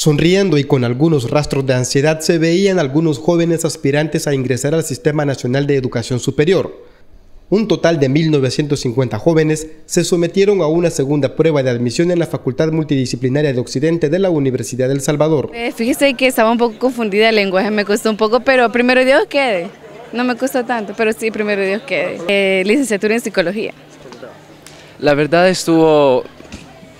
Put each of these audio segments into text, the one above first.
Sonriendo y con algunos rastros de ansiedad se veían algunos jóvenes aspirantes a ingresar al Sistema Nacional de Educación Superior. Un total de 1.950 jóvenes se sometieron a una segunda prueba de admisión en la Facultad Multidisciplinaria de Occidente de la Universidad del Salvador. Eh, fíjese que estaba un poco confundida el lenguaje, me costó un poco, pero primero Dios quede. No me costó tanto, pero sí, primero Dios quede. Eh, licenciatura en Psicología. La verdad estuvo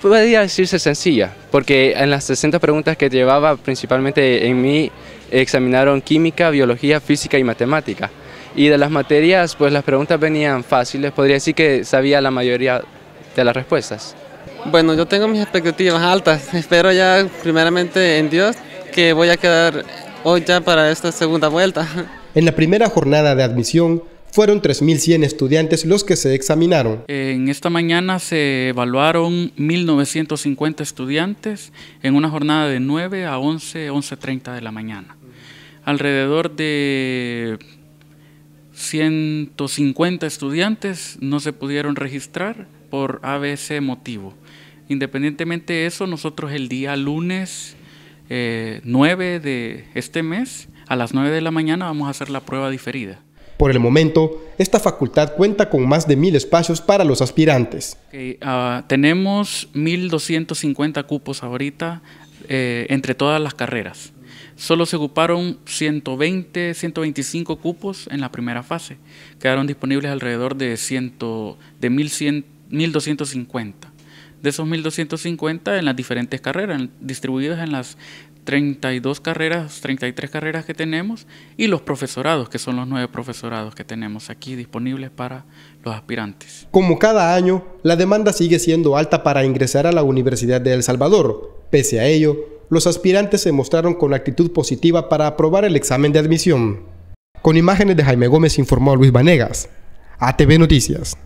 podría decirse sencilla, porque en las 60 preguntas que llevaba principalmente en mí examinaron química, biología, física y matemática. Y de las materias, pues las preguntas venían fáciles, podría decir que sabía la mayoría de las respuestas. Bueno, yo tengo mis expectativas altas, espero ya primeramente en Dios que voy a quedar hoy ya para esta segunda vuelta. En la primera jornada de admisión, fueron 3.100 estudiantes los que se examinaron. En esta mañana se evaluaron 1.950 estudiantes en una jornada de 9 a 11, 11.30 de la mañana. Alrededor de 150 estudiantes no se pudieron registrar por ABC motivo. Independientemente de eso, nosotros el día lunes 9 eh, de este mes, a las 9 de la mañana, vamos a hacer la prueba diferida. Por el momento, esta facultad cuenta con más de mil espacios para los aspirantes. Ah, tenemos 1.250 cupos ahorita eh, entre todas las carreras. Solo se ocuparon 120, 125 cupos en la primera fase. Quedaron disponibles alrededor de, de 1.250 de esos 1250 en las diferentes carreras, distribuidas en las 32 carreras, 33 carreras que tenemos y los profesorados, que son los nueve profesorados que tenemos aquí disponibles para los aspirantes. Como cada año, la demanda sigue siendo alta para ingresar a la Universidad de El Salvador. Pese a ello, los aspirantes se mostraron con actitud positiva para aprobar el examen de admisión. Con imágenes de Jaime Gómez informó Luis Vanegas, ATV Noticias.